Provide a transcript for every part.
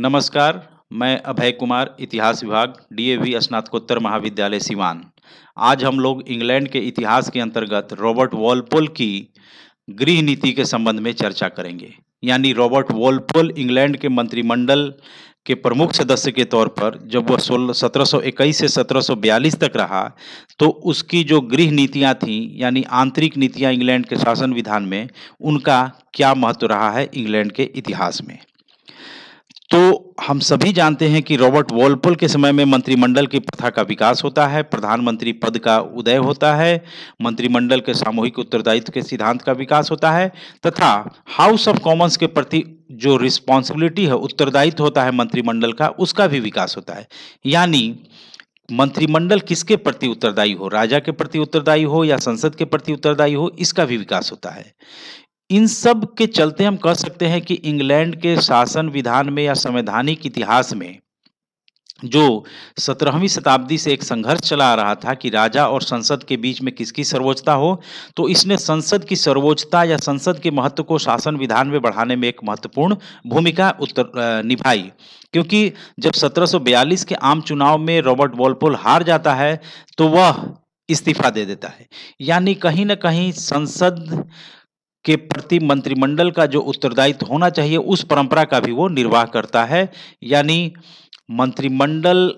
नमस्कार मैं अभय कुमार इतिहास विभाग डीएवी स्नातकोत्तर महाविद्यालय सिवान आज हम लोग इंग्लैंड के इतिहास के अंतर्गत रॉबर्ट वॉलपोल की गृह नीति के संबंध में चर्चा करेंगे यानी रॉबर्ट वॉलपोल इंग्लैंड के मंत्रिमंडल के प्रमुख सदस्य के तौर पर जब वह सोलह सत्रह से 1742 तक रहा तो उसकी जो गृह नीतियाँ थीं यानी आंतरिक नीतियाँ इंग्लैंड के शासन विधान में उनका क्या महत्व रहा है इंग्लैंड के इतिहास में तो हम सभी जानते हैं कि रॉबर्ट वॉलपोल के समय में मंत्रिमंडल की प्रथा का विकास होता है प्रधानमंत्री पद का उदय होता है मंत्रिमंडल के सामूहिक उत्तरदायित्व के सिद्धांत का विकास होता है तथा हाउस ऑफ कॉमन्स के प्रति जो रिस्पॉन्सिबिलिटी है उत्तरदायित्व होता है मंत्रिमंडल का उसका भी विकास होता है यानी मंत्रिमंडल किसके प्रति उत्तरदायी हो राजा के प्रति उत्तरदायी हो या संसद के प्रति उत्तरदायी हो इसका भी विकास होता है इन सब के चलते हम कह सकते हैं कि इंग्लैंड के शासन विधान में या संवैधानिक इतिहास में जो सत्रहवीं शताब्दी से एक संघर्ष चला आ रहा था कि राजा और संसद के बीच में किसकी सर्वोच्चता हो तो इसने संसद की सर्वोच्चता या संसद के महत्व को शासन विधान में बढ़ाने में एक महत्वपूर्ण भूमिका उत्तर निभाई क्योंकि जब 1742 के आम चुनाव में रॉबर्ट वॉलपोल हार जाता है तो वह इस्तीफा दे देता है यानी कहीं ना कहीं संसद के प्रति मंत्रिमंडल का जो उत्तरदायित्व होना चाहिए उस परंपरा का भी वो निर्वाह करता है यानी मंत्रिमंडल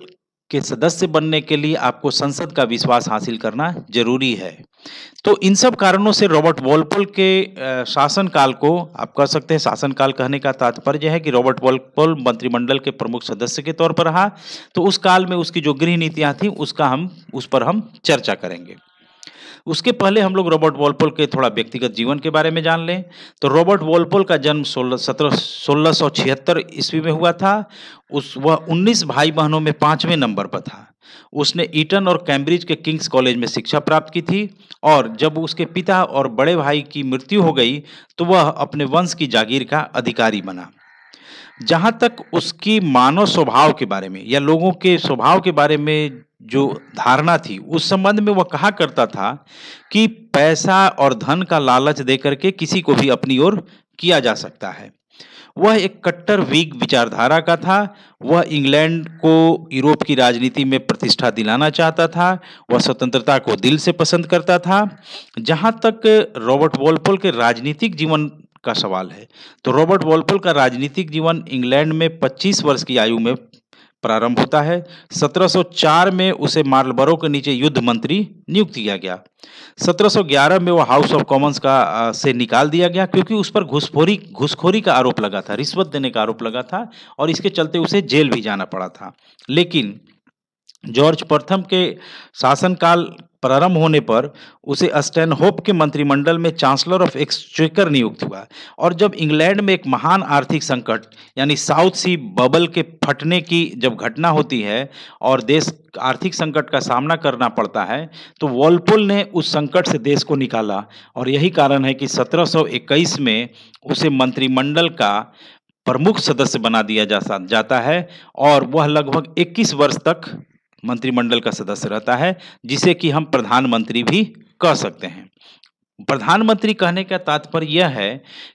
के सदस्य बनने के लिए आपको संसद का विश्वास हासिल करना जरूरी है तो इन सब कारणों से रॉबर्ट वॉलपोल के शासनकाल को आप कह सकते हैं शासनकाल कहने का तात्पर्य है कि रॉबर्ट वॉलपोल मंत्रिमंडल के प्रमुख सदस्य के तौर पर रहा तो उस काल में उसकी जो गृह नीतियाँ थी उसका हम उस पर हम चर्चा करेंगे उसके पहले हम लोग रॉबर्ट वॉलपोल के थोड़ा व्यक्तिगत जीवन के बारे में जान लें तो रॉबर्ट वॉलपोल का जन्म सोलह सत्रह सोलह सौ छिहत्तर ईस्वी में हुआ था उस वह उन्नीस भाई बहनों में पाँचवें नंबर पर था उसने ईटन और कैम्ब्रिज के किंग्स कॉलेज में शिक्षा प्राप्त की थी और जब उसके पिता और बड़े भाई की मृत्यु हो गई तो वह अपने वंश की जागीर का अधिकारी बना जहाँ तक उसकी मानव स्वभाव के बारे में या लोगों के स्वभाव के बारे में जो हम्म। धारणा थी उस संबंध में वह कहा करता था कि पैसा और धन का लालच दे करके किसी को भी अपनी ओर किया जा सकता है वह एक कट्टर वीग विचारधारा का था वह इंग्लैंड को यूरोप की राजनीति में प्रतिष्ठा दिलाना चाहता था वह स्वतंत्रता को दिल से पसंद करता था जहाँ तक रॉबर्ट वॉलपोल के राजनीतिक जीवन का सवाल है तो रॉबर्ट वॉलपोल का राजनीतिक जीवन इंग्लैंड में 25 वर्ष की आयु में प्रारंभ होता है 1704 में उसे मार्लबरो के नीचे युद्ध मंत्री नियुक्त किया गया 1711 में वो हाउस ऑफ कॉमन्स का आ, से निकाल दिया गया क्योंकि उस पर घुसखोरी घुसखोरी का आरोप लगा था रिश्वत देने का आरोप लगा था और इसके चलते उसे जेल भी जाना पड़ा था लेकिन जॉर्ज प्रथम के शासनकाल प्रारंभ होने पर उसे होप के मंत्रिमंडल में चांसलर ऑफ एक्सचेकर नियुक्त हुआ और जब इंग्लैंड में एक महान आर्थिक संकट यानी साउथ सी बबल के फटने की जब घटना होती है और देश आर्थिक संकट का सामना करना पड़ता है तो वॉलपुल ने उस संकट से देश को निकाला और यही कारण है कि 1721 में उसे मंत्रिमंडल का प्रमुख सदस्य बना दिया जा जाता है और वह लगभग 21 वर्ष तक मंत्रिमंडल का सदस्य रहता है जिसे कि हम प्रधानमंत्री भी कह सकते हैं प्रधानमंत्री कहने का तात्पर्य यह है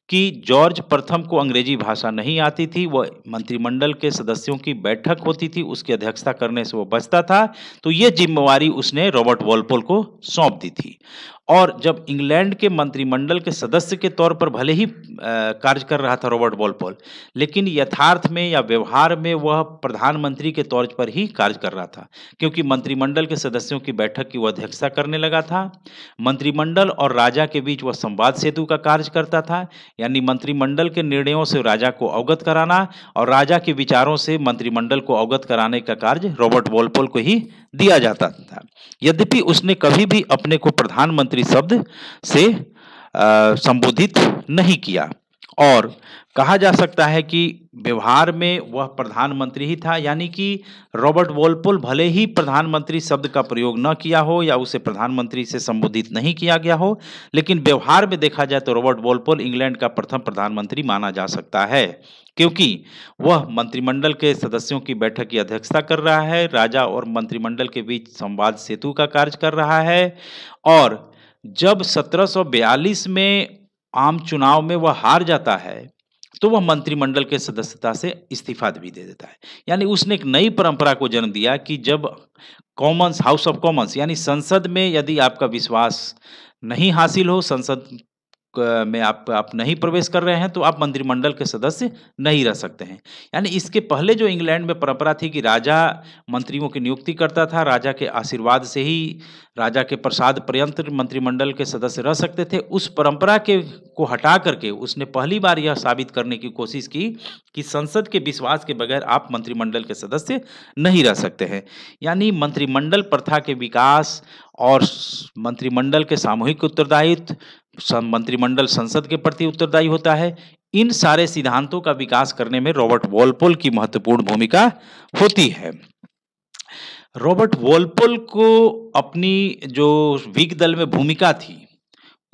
कि जॉर्ज प्रथम को अंग्रेजी भाषा नहीं आती थी वह मंत्रिमंडल के सदस्यों की बैठक होती थी उसकी अध्यक्षता करने से वह बचता था तो ये जिम्मेवारी उसने रॉबर्ट वॉलपोल को सौंप दी थी और जब इंग्लैंड के मंत्रिमंडल के सदस्य के तौर पर भले ही कार्य कर रहा था रॉबर्ट वॉलपोल लेकिन यथार्थ में या व्यवहार में वह प्रधानमंत्री के तौर पर ही कार्य कर रहा था क्योंकि मंत्रिमंडल के सदस्यों की बैठक की वह अध्यक्षता करने लगा था मंत्रिमंडल और राजा के बीच वह संवाद सेतु का कार्य करता था यानी मंत्रिमंडल के निर्णयों से राजा को अवगत कराना और राजा के विचारों से मंत्रिमंडल को अवगत कराने का कार्य रॉबर्ट बॉलपॉल को ही दिया जाता था यद्यपि उसने कभी भी अपने को प्रधानमंत्री शब्द से संबोधित नहीं किया और कहा जा सकता है कि व्यवहार में वह प्रधानमंत्री ही था यानी कि रॉबर्ट वॉलपोल भले ही प्रधानमंत्री शब्द का प्रयोग न किया हो या उसे प्रधानमंत्री से संबोधित नहीं किया गया हो लेकिन व्यवहार में देखा जाए तो रॉबर्ट वॉलपोल इंग्लैंड का प्रथम प्रधानमंत्री माना जा सकता है क्योंकि वह मंत्रिमंडल के सदस्यों की बैठक की अध्यक्षता कर रहा है राजा और मंत्रिमंडल के बीच संवाद सेतु का कार्य कर रहा है और जब 1742 में आम चुनाव में वह हार जाता है तो वह मंत्रिमंडल के सदस्यता से इस्तीफा भी दे देता है यानी उसने एक नई परंपरा को जन्म दिया कि जब कॉमन्स हाउस ऑफ कॉमन्स यानी संसद में यदि आपका विश्वास नहीं हासिल हो संसद में आप आप नहीं प्रवेश कर रहे हैं तो आप मंत्रिमंडल के सदस्य नहीं रह सकते हैं यानी इसके पहले जो इंग्लैंड में परंपरा थी कि राजा मंत्रियों की नियुक्ति करता था राजा के आशीर्वाद से ही राजा के प्रसाद पर्यंत मंत्रिमंडल के सदस्य रह सकते थे उस परंपरा के को हटा करके उसने पहली बार यह साबित करने की कोशिश की कि संसद के विश्वास के बगैर आप मंत्रिमंडल के सदस्य नहीं रह सकते हैं यानी मंत्रिमंडल प्रथा के विकास और मंत्रिमंडल के सामूहिक उत्तरदायित्व मंत्रिमंडल संसद के प्रति उत्तरदायी होता है इन सारे सिद्धांतों का विकास करने में रॉबर्ट वॉलपोल की महत्वपूर्ण भूमिका होती है रॉबर्ट वॉलपोल को अपनी जो विग दल में भूमिका थी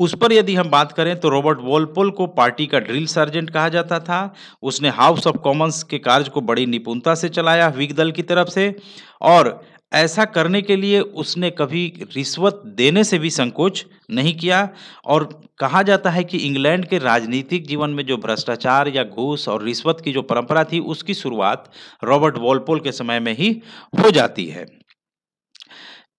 उस पर यदि हम बात करें तो रॉबर्ट वॉलपोल को पार्टी का ड्रिल सर्जेंट कहा जाता था उसने हाउस ऑफ कॉमन्स के कार्य को बड़ी निपुणता से चलाया विग दल की तरफ से और ऐसा करने के लिए उसने कभी रिश्वत देने से भी संकोच नहीं किया और कहा जाता है कि इंग्लैंड के राजनीतिक जीवन में जो भ्रष्टाचार या घूस और रिश्वत की जो परंपरा थी उसकी शुरुआत रॉबर्ट वॉलपोल के समय में ही हो जाती है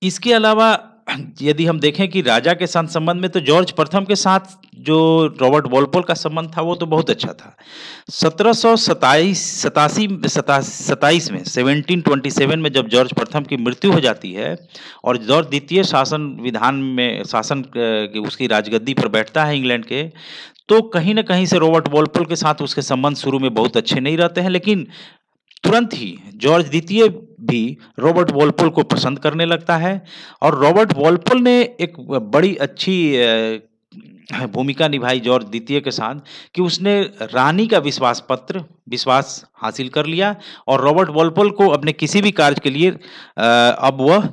इसके अलावा यदि हम देखें कि राजा के साथ संबंध में तो जॉर्ज प्रथम के साथ जो रॉबर्ट वॉलपोल का संबंध था वो तो बहुत अच्छा था सत्रह सौ सताईस सतासी सताईस में सेवनटीन ट्वेंटी सेवन में जब जॉर्ज प्रथम की मृत्यु हो जाती है और जॉर्ज द्वितीय शासन विधान में शासन उसकी राजगद्दी पर बैठता है इंग्लैंड के तो कहीं ना कहीं से रॉबर्ट वॉलपोल के साथ उसके संबंध शुरू में बहुत अच्छे नहीं रहते हैं लेकिन तुरंत ही जॉर्ज द्वितीय भी रॉबर्ट वॉलपोल को पसंद करने लगता है और रॉबर्ट वॉलपोल ने एक बड़ी अच्छी भूमिका निभाई जॉर्ज द्वितीय के साथ कि उसने रानी का विश्वास पत्र विश्वास हासिल कर लिया और रॉबर्ट वॉलपोल को अपने किसी भी कार्य के लिए अब वह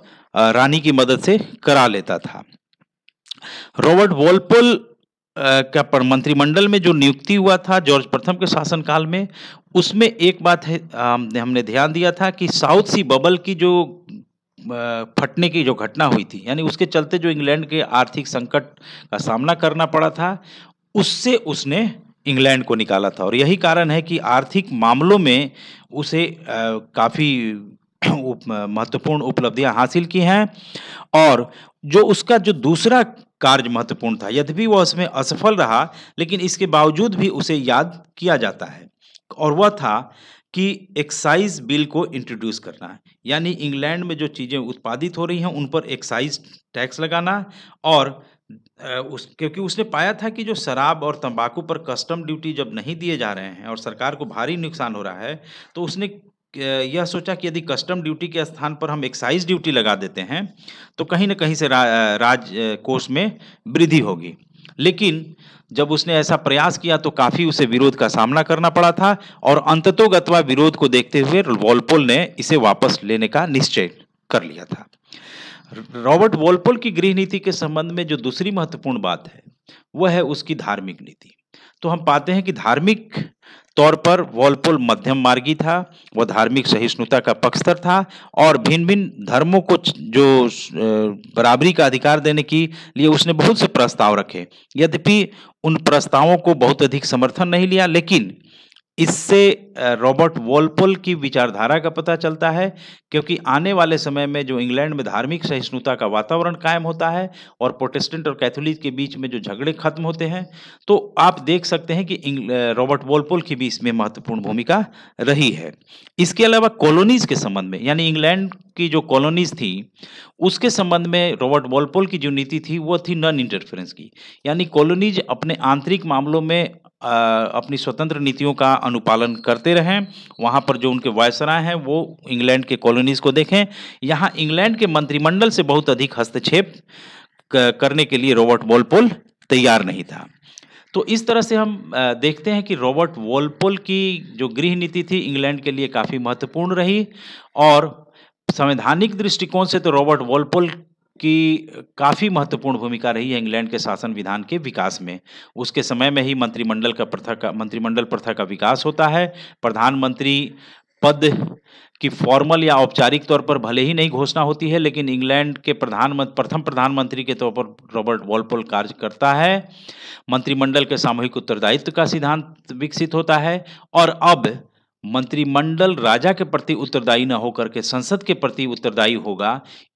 रानी की मदद से करा लेता था रॉबर्ट वॉलपोल का मंत्रिमंडल में जो नियुक्ति हुआ था जॉर्ज प्रथम के शासनकाल में उसमें एक बात है हमने ध्यान दिया था कि साउथ सी बबल की जो फटने की जो घटना हुई थी यानी उसके चलते जो इंग्लैंड के आर्थिक संकट का सामना करना पड़ा था उससे उसने इंग्लैंड को निकाला था और यही कारण है कि आर्थिक मामलों में उसे काफ़ी उप, महत्वपूर्ण उपलब्धियां हासिल की हैं और जो उसका जो दूसरा कार्य महत्वपूर्ण था यद्यपि वह उसमें असफल रहा लेकिन इसके बावजूद भी उसे याद किया जाता है और वह था कि एक्साइज बिल को इंट्रोड्यूस करना यानी इंग्लैंड में जो चीज़ें उत्पादित हो रही हैं उन पर एक्साइज टैक्स लगाना और उस क्योंकि उसने पाया था कि जो शराब और तंबाकू पर कस्टम ड्यूटी जब नहीं दिए जा रहे हैं और सरकार को भारी नुकसान हो रहा है तो उसने यह सोचा कि यदि कस्टम ड्यूटी के स्थान पर हम एक्साइज ड्यूटी लगा देते हैं तो कहीं ना कहीं से रा, राज कोष में वृद्धि होगी लेकिन जब उसने ऐसा प्रयास किया तो काफ़ी उसे विरोध का सामना करना पड़ा था और अंततोगतवा विरोध को देखते हुए वॉलपोल ने इसे वापस लेने का निश्चय कर लिया था रॉबर्ट वॉलपोल की गृह नीति के संबंध में जो दूसरी महत्वपूर्ण बात है वह है उसकी धार्मिक नीति तो हम पाते हैं कि धार्मिक तौर पर वॉलपोल मध्यम मार्गी था वह धार्मिक सहिष्णुता का पक्षधर था और भिन्न भिन्न धर्मों को जो बराबरी का अधिकार देने के लिए उसने बहुत से प्रस्ताव रखे यद्यपि उन प्रस्तावों को बहुत अधिक समर्थन नहीं लिया लेकिन इससे रॉबर्ट वॉलपोल की विचारधारा का पता चलता है क्योंकि आने वाले समय में जो इंग्लैंड में धार्मिक सहिष्णुता का वातावरण कायम होता है और प्रोटेस्टेंट और कैथोलिक के बीच में जो झगड़े खत्म होते हैं तो आप देख सकते हैं कि रॉबर्ट वॉलपोल की भी इसमें महत्वपूर्ण भूमिका रही है इसके अलावा कॉलोनीज के संबंध में यानी इंग्लैंड की जो कॉलोनीज थी उसके संबंध में रॉबर्ट वॉलपोल की जो नीति थी वह थी नॉन इंटरफेरेंस की यानी कॉलोनीज अपने आंतरिक मामलों में अपनी स्वतंत्र नीतियों का अनुपालन करते रहें वहाँ पर जो उनके वायसराय हैं वो इंग्लैंड के कॉलोनीज़ को देखें यहाँ इंग्लैंड के मंत्रिमंडल से बहुत अधिक हस्तक्षेप करने के लिए रॉबर्ट वॉलपोल तैयार नहीं था तो इस तरह से हम देखते हैं कि रॉबर्ट वॉलपोल की जो गृह नीति थी इंग्लैंड के लिए काफ़ी महत्वपूर्ण रही और संवैधानिक दृष्टिकोण से तो रॉबर्ट वॉलपोल की काफ़ी महत्वपूर्ण भूमिका रही है इंग्लैंड के शासन विधान के विकास में उसके समय में ही मंत्रिमंडल का प्रथा का मंत्रिमंडल प्रथा का विकास होता है प्रधानमंत्री पद की फॉर्मल या औपचारिक तौर पर भले ही नहीं घोषणा होती है लेकिन इंग्लैंड के प्रधानमंत्री प्रथम प्रधानमंत्री के तौर पर रॉबर्ट वॉलपोल कार्य करता है मंत्रिमंडल के सामूहिक उत्तरदायित्व का सिद्धांत विकसित होता है और अब मंत्रिमंडल राजा के प्रति उत्तरदायी न होकर के संसद के प्रति उत्तरदायी होगा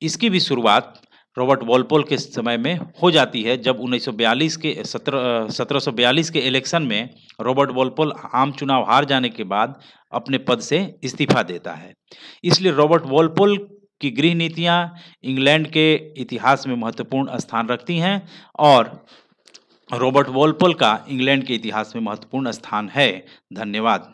इसकी भी शुरुआत रॉबर्ट वॉलपोल के समय में हो जाती है जब 1942 के सत्रह 1742 के इलेक्शन में रॉबर्ट वॉलपोल आम चुनाव हार जाने के बाद अपने पद से इस्तीफा देता है इसलिए रॉबर्ट वॉलपोल की गृह नीतियाँ इंग्लैंड के इतिहास में महत्वपूर्ण स्थान रखती हैं और रॉबर्ट वॉलपोल का इंग्लैंड के इतिहास में महत्वपूर्ण स्थान है धन्यवाद